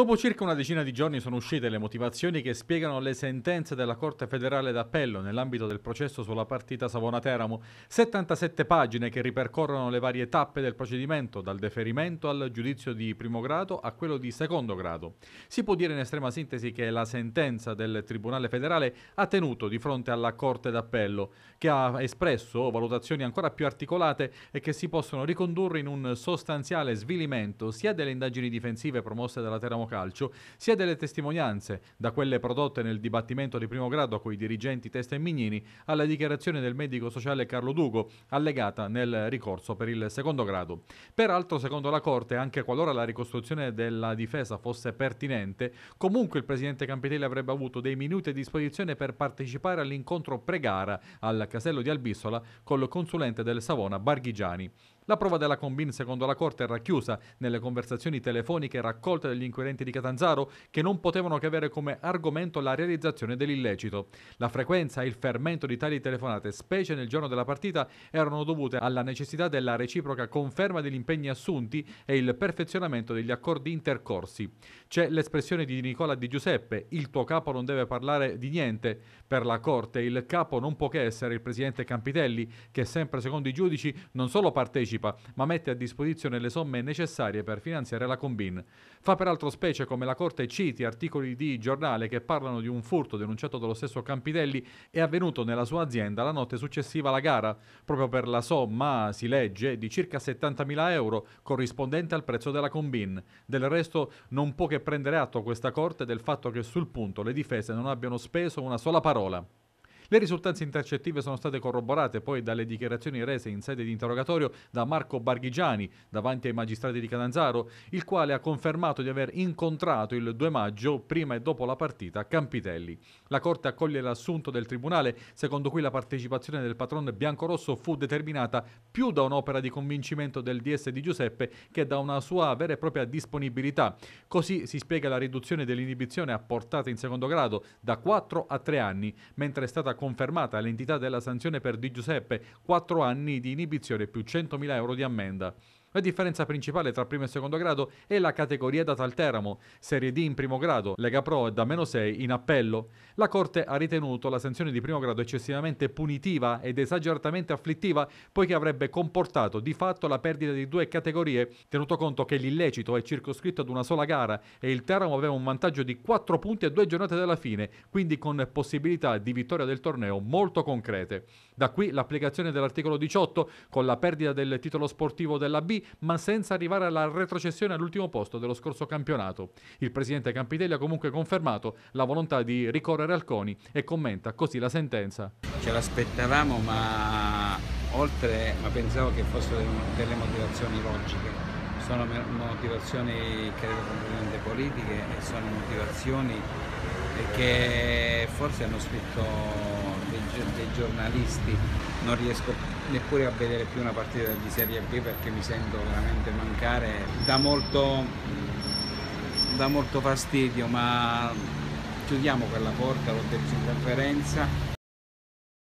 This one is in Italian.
Dopo circa una decina di giorni sono uscite le motivazioni che spiegano le sentenze della Corte federale d'appello nell'ambito del processo sulla partita Savona-Teramo. 77 pagine che ripercorrono le varie tappe del procedimento, dal deferimento al giudizio di primo grado a quello di secondo grado. Si può dire in estrema sintesi che la sentenza del Tribunale federale ha tenuto di fronte alla Corte d'appello, che ha espresso valutazioni ancora più articolate e che si possono ricondurre in un sostanziale svilimento sia delle indagini difensive promosse dalla Teramo calcio, sia delle testimonianze, da quelle prodotte nel dibattimento di primo grado con i dirigenti Testa e Mignini, alla dichiarazione del medico sociale Carlo Dugo, allegata nel ricorso per il secondo grado. Peraltro, secondo la Corte, anche qualora la ricostruzione della difesa fosse pertinente, comunque il presidente Campitelli avrebbe avuto dei minuti a disposizione per partecipare all'incontro pre-gara al casello di Albissola con il consulente del Savona Barghigiani. La prova della Combin, secondo la Corte, è racchiusa nelle conversazioni telefoniche raccolte dagli inquirenti di Catanzaro che non potevano che avere come argomento la realizzazione dell'illecito. La frequenza e il fermento di tali telefonate, specie nel giorno della partita, erano dovute alla necessità della reciproca conferma degli impegni assunti e il perfezionamento degli accordi intercorsi. C'è l'espressione di Nicola Di Giuseppe, il tuo capo non deve parlare di niente. Per la Corte il capo non può che essere il presidente Campitelli, che sempre secondo i giudici non solo partecipa, anticipa, ma mette a disposizione le somme necessarie per finanziare la Combin. Fa peraltro specie come la Corte citi articoli di giornale che parlano di un furto denunciato dallo stesso Campidelli e avvenuto nella sua azienda la notte successiva alla gara, proprio per la somma, si legge, di circa 70.000 euro, corrispondente al prezzo della Combin. Del resto non può che prendere atto questa Corte del fatto che sul punto le difese non abbiano speso una sola parola. Le risultanze intercettive sono state corroborate poi dalle dichiarazioni rese in sede di interrogatorio da Marco Barghigiani davanti ai magistrati di Catanzaro, il quale ha confermato di aver incontrato il 2 maggio, prima e dopo la partita, Campitelli. La Corte accoglie l'assunto del Tribunale, secondo cui la partecipazione del patron biancorosso fu determinata più da un'opera di convincimento del DS di Giuseppe che da una sua vera e propria disponibilità. Così si spiega la riduzione dell'inibizione apportata in secondo grado da 4 a 3 anni, mentre è stata confermata l'entità della sanzione per Di Giuseppe, 4 anni di inibizione più 100.000 euro di ammenda. La differenza principale tra primo e secondo grado è la categoria data al Teramo, Serie D in primo grado, Lega Pro è da meno 6 in appello. La Corte ha ritenuto la sanzione di primo grado eccessivamente punitiva ed esageratamente afflittiva, poiché avrebbe comportato di fatto la perdita di due categorie, tenuto conto che l'illecito è circoscritto ad una sola gara e il Teramo aveva un vantaggio di 4 punti a due giornate dalla fine, quindi con possibilità di vittoria del torneo molto concrete. Da qui l'applicazione dell'articolo 18 con la perdita del titolo sportivo della B ma senza arrivare alla retrocessione all'ultimo posto dello scorso campionato. Il presidente Campitelli ha comunque confermato la volontà di ricorrere al CONI e commenta così la sentenza. Ce l'aspettavamo, ma oltre, ma pensavo che fossero delle motivazioni logiche sono motivazioni credo completamente politiche e sono motivazioni che forse hanno scritto dei, dei giornalisti, non riesco neppure a vedere più una partita di Serie B perché mi sento veramente mancare, da molto, dà molto fastidio ma chiudiamo quella porta, l'ho detto in conferenza,